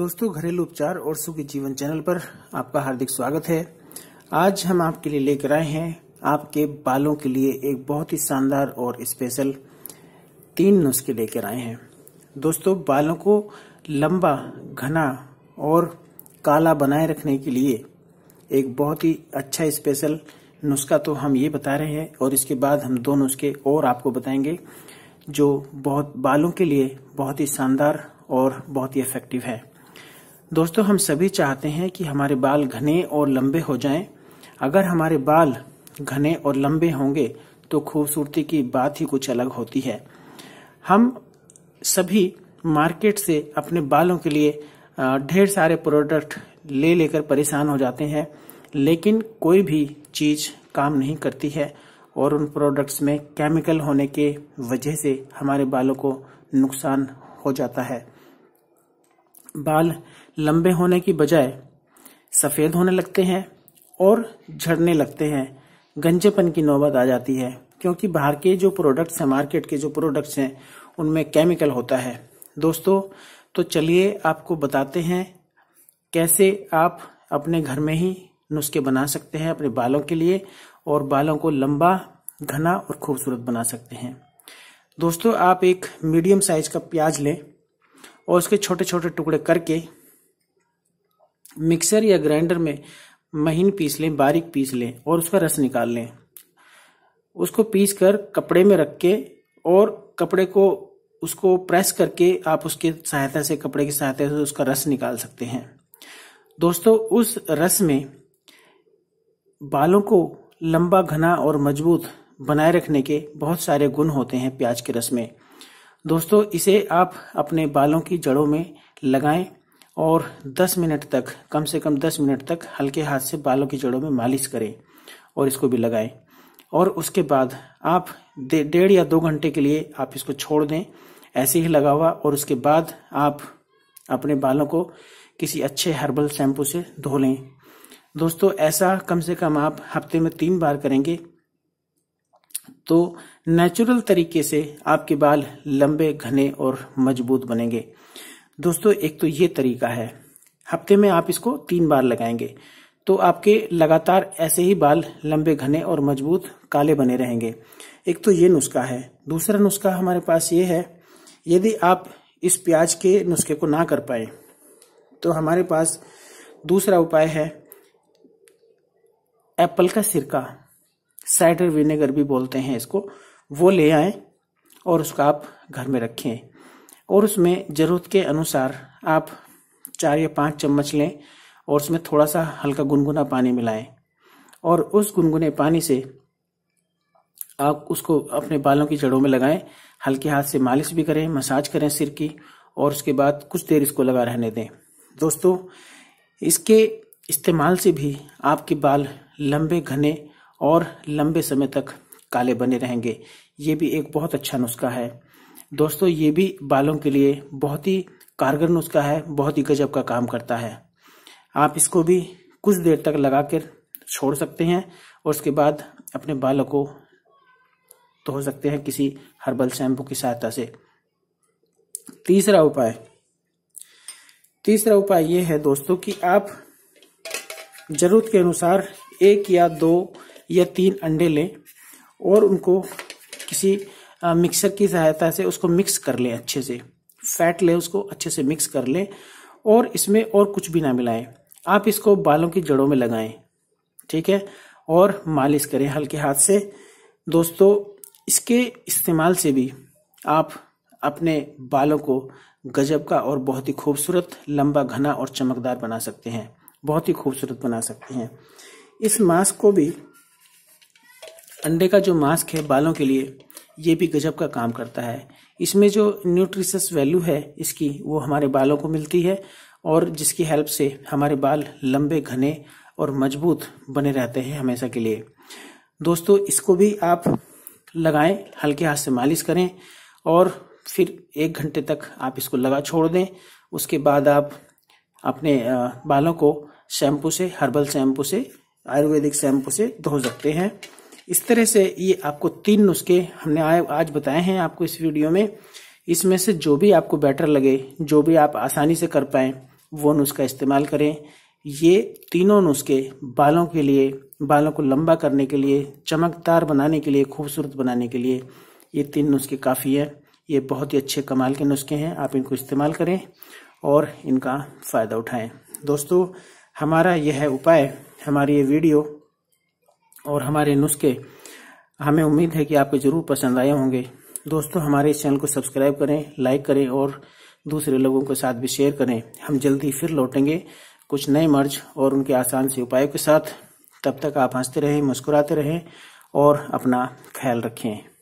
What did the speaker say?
दोस्तों घरेलू उपचार और सुखी जीवन चैनल पर आपका हार्दिक स्वागत है आज हम आपके लिए लेकर आए हैं आपके बालों के लिए एक बहुत ही शानदार और स्पेशल तीन नुस्खे लेकर आए हैं दोस्तों बालों को लंबा घना और काला बनाए रखने के लिए एक बहुत ही अच्छा स्पेशल नुस्खा तो हम ये बता रहे हैं और इसके बाद हम दो नुस्खे और आपको बताएंगे जो बहुत बालों के लिए बहुत ही शानदार और बहुत ही इफेक्टिव है दोस्तों हम सभी चाहते हैं कि हमारे बाल घने और लंबे हो जाएं। अगर हमारे बाल घने और लंबे होंगे तो खूबसूरती की बात ही कुछ अलग होती है हम सभी मार्केट से अपने बालों के लिए ढेर सारे प्रोडक्ट ले लेकर परेशान हो जाते हैं लेकिन कोई भी चीज काम नहीं करती है और उन प्रोडक्ट्स में केमिकल होने के वजह से हमारे बालों को नुकसान हो जाता है बाल लंबे होने की बजाय सफ़ेद होने लगते हैं और झड़ने लगते हैं गंजेपन की नौबत आ जाती है क्योंकि बाहर के जो प्रोडक्ट्स हैं मार्केट के जो प्रोडक्ट्स हैं उनमें केमिकल होता है दोस्तों तो चलिए आपको बताते हैं कैसे आप अपने घर में ही नुस्खे बना सकते हैं अपने बालों के लिए और बालों को लंबा घना और खूबसूरत बना सकते हैं दोस्तों आप एक मीडियम साइज का प्याज लें और उसके छोटे छोटे टुकड़े करके मिक्सर या ग्राइंडर में महीन पीस लें बारीक पीस लें और उसका रस निकाल लें उसको पीस कर कपड़े में रख के और कपड़े को उसको प्रेस करके आप उसके सहायता से कपड़े की सहायता से उसका रस निकाल सकते हैं दोस्तों उस रस में बालों को लंबा घना और मजबूत बनाए रखने के बहुत सारे गुण होते हैं प्याज के रस में दोस्तों इसे आप अपने बालों की जड़ों में लगाएं और 10 मिनट तक कम से कम 10 मिनट तक हल्के हाथ से बालों की जड़ों में मालिश करें और इसको भी लगाएं और उसके बाद आप डेढ़ या दो घंटे के लिए आप इसको छोड़ दें ऐसे ही लगा हुआ और उसके बाद आप अपने बालों को किसी अच्छे हर्बल शैम्पू से धो लें दोस्तों ऐसा कम से कम आप हफ्ते में तीन बार करेंगे तो नेचुरल तरीके से आपके बाल लंबे घने और मजबूत बनेंगे दोस्तों एक तो ये तरीका है हफ्ते में आप इसको तीन बार लगाएंगे तो आपके लगातार ऐसे ही बाल लंबे घने और मजबूत काले बने रहेंगे एक तो ये नुस्खा है दूसरा नुस्खा हमारे पास ये है यदि आप इस प्याज के नुस्खे को ना कर पाए तो हमारे पास दूसरा उपाय है एप्पल का सिरका साइडर विनेगर भी बोलते हैं इसको वो ले आए और उसका आप घर में रखें और उसमें ज़रूरत के अनुसार आप चार या पाँच चम्मच लें और उसमें थोड़ा सा हल्का गुनगुना पानी मिलाएं और उस गुनगुने पानी से आप उसको अपने बालों की जड़ों में लगाएं हल्के हाथ से मालिश भी करें मसाज करें सिर की और उसके बाद कुछ देर इसको लगा रहने दें दोस्तों इसके इस्तेमाल से भी आपके बाल लंबे घने और लंबे समय तक काले बने रहेंगे ये भी एक बहुत अच्छा नुस्खा है दोस्तों ये भी बालों के लिए बहुत ही कारगर नुस्खा है बहुत ही गजब का काम करता है आप इसको भी कुछ देर तक लगा कर छोड़ सकते हैं और उसके बाद अपने बालों को धो सकते हैं किसी हर्बल शैम्पू की सहायता से तीसरा उपाय तीसरा उपाय ये है दोस्तों कि आप जरूरत के अनुसार एक या दो या तीन अंडे लें और उनको किसी मिक्सर की सहायता से उसको मिक्स कर लें अच्छे से फैट लें उसको अच्छे से मिक्स कर लें और इसमें और कुछ भी ना मिलाएं आप इसको बालों की जड़ों में लगाएं ठीक है और मालिश करें हल्के हाथ से दोस्तों इसके इस्तेमाल से भी आप अपने बालों को गजब का और बहुत ही खूबसूरत लंबा घना और चमकदार बना सकते हैं बहुत ही खूबसूरत बना सकते हैं इस मास्क को भी अंडे का जो मास्क है बालों के लिए ये भी गजब का काम करता है इसमें जो न्यूट्रिशस वैल्यू है इसकी वो हमारे बालों को मिलती है और जिसकी हेल्प से हमारे बाल लंबे घने और मजबूत बने रहते हैं हमेशा के लिए दोस्तों इसको भी आप लगाएं हल्के हाथ से मालिश करें और फिर एक घंटे तक आप इसको लगा छोड़ दें उसके बाद आप अपने बालों को शैम्पू से हर्बल शैम्पू से आयुर्वेदिक शैम्पू से धो सकते हैं इस तरह से ये आपको तीन नुस्खे हमने आज बताए हैं आपको इस वीडियो में इसमें से जो भी आपको बेटर लगे जो भी आप आसानी से कर पाए वो नुस्खा इस्तेमाल करें ये तीनों नुस्खे बालों के लिए बालों को लंबा करने के लिए चमकदार बनाने के लिए खूबसूरत बनाने के लिए ये तीन नुस्खे काफ़ी है ये बहुत ही अच्छे कमाल के नुस्खे हैं आप इनको इस्तेमाल करें और इनका फ़ायदा उठाएं दोस्तों हमारा यह उपाय हमारी ये वीडियो और हमारे नुस्खे हमें उम्मीद है कि आपको जरूर पसंद आए होंगे दोस्तों हमारे इस चैनल को सब्सक्राइब करें लाइक करें और दूसरे लोगों के साथ भी शेयर करें हम जल्दी फिर लौटेंगे कुछ नए मर्ज और उनके आसान से उपायों के साथ तब तक आप हंसते रहें मुस्कुराते रहें और अपना ख्याल रखें